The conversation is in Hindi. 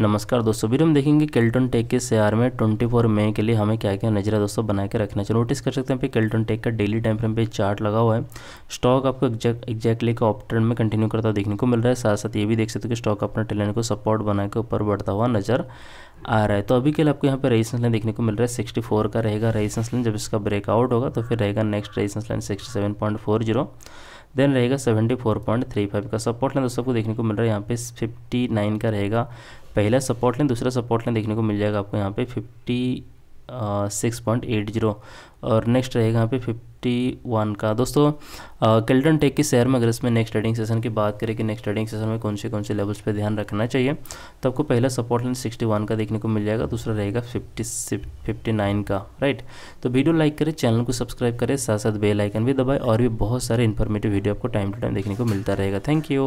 नमस्कार दोस्तों भी हम देखेंगे केल्टन टेक के शेयर में 24 मई के लिए हमें क्या क्या नजरा दोस्तों बना के रखना चाहिए नोटिस कर सकते हैं पे केल्टन टेक का डेली टाइम फ्रेम पे चार्ट लगा हुआ है स्टॉक आपको एग्जैक्टली का ऑप ट्रेंड में कंटिन्यू करता देखने को मिल रहा है साथ साथ ये भी देख सकते हो कि स्टॉक अपना टेलेंट को सपोर्ट बना के ऊपर बढ़ता हुआ नजर आ रहा है तो अभी के लिए आपको यहाँ पे रेजिस्टेंस लाइन देखने को मिल रहा है 64 का रहेगा रेजिस्टेंस लाइन जब इसका ब्रेकआउट होगा तो फिर रहेगा नेक्स्ट रेजिस्टेंस लाइन 67.40 देन रहेगा 74.35 का सपोर्ट लाइन दोस्तों को देखने को मिल रहा है यहाँ पे 59 का रहेगा पहला सपोर्ट लाइन दूसरा सपोर्ट लाइन देखने को मिल जाएगा आपको यहाँ पे fifty six point eight zero और नेक्स्ट रहेगा यहाँ पे फिफ्टी वन का दोस्तों कैल्टन टेक के शेयर में अगर इसमें नेक्स्ट ट्रेडिंग सेशन की बात करें कि नेक्स्ट ट्रेडिंग सेशन में कौन से कौन से लेवल्स पे ध्यान रखना चाहिए तो आपको पहला सपोर्ट लाइन सिक्सटी वन का देखने को मिल जाएगा दूसरा रहेगा फिफ्टी फिफ्टी नाइन का राइट तो वीडियो लाइक करें चैनल को सब्सक्राइब करें साथ साथ बेल आइकन भी दबाएँ और भी बहुत सारे इन्फॉर्मेटिव वीडियो आपको टाइम टू टाइम देखने को मिलता रहेगा थैंक यू